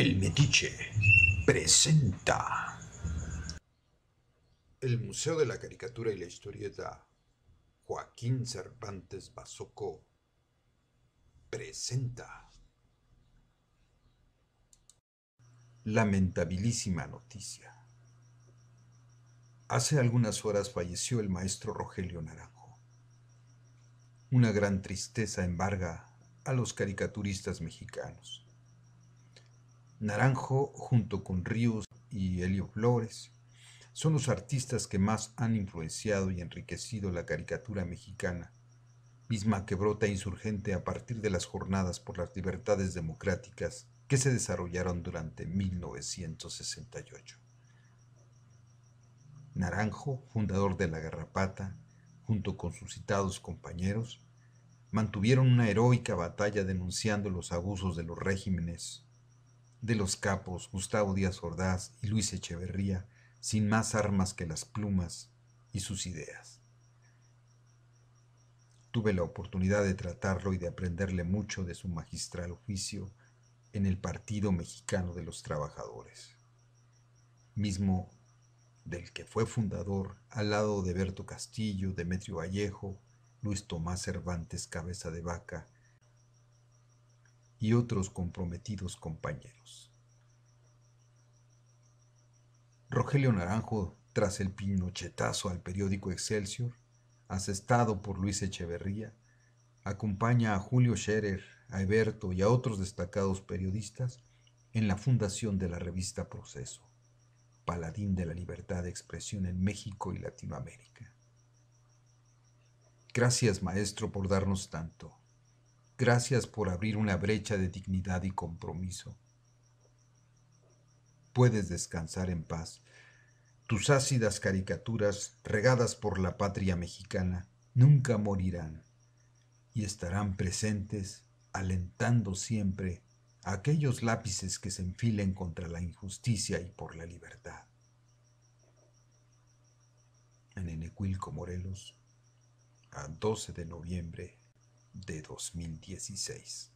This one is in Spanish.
El Metiche presenta. El Museo de la Caricatura y la Historieta Joaquín Cervantes Bazoco presenta. Lamentabilísima noticia. Hace algunas horas falleció el maestro Rogelio Naranjo. Una gran tristeza embarga a los caricaturistas mexicanos Naranjo, junto con Ríos y Helio Flores, son los artistas que más han influenciado y enriquecido la caricatura mexicana, misma que brota insurgente a partir de las jornadas por las libertades democráticas que se desarrollaron durante 1968. Naranjo, fundador de la Garrapata, junto con sus citados compañeros, mantuvieron una heroica batalla denunciando los abusos de los regímenes de los capos Gustavo Díaz Ordaz y Luis Echeverría, sin más armas que las plumas y sus ideas. Tuve la oportunidad de tratarlo y de aprenderle mucho de su magistral oficio en el Partido Mexicano de los Trabajadores, mismo del que fue fundador al lado de Berto Castillo, Demetrio Vallejo, Luis Tomás Cervantes Cabeza de Vaca y otros comprometidos compañeros. Rogelio Naranjo, tras el pinochetazo al periódico Excelsior, asestado por Luis Echeverría, acompaña a Julio Scherer, a Eberto y a otros destacados periodistas en la fundación de la revista Proceso, paladín de la libertad de expresión en México y Latinoamérica. Gracias, maestro, por darnos tanto. Gracias por abrir una brecha de dignidad y compromiso. Puedes descansar en paz. Tus ácidas caricaturas, regadas por la patria mexicana, nunca morirán y estarán presentes, alentando siempre a aquellos lápices que se enfilen contra la injusticia y por la libertad. En Enecuilco, Morelos, a 12 de noviembre de 2016.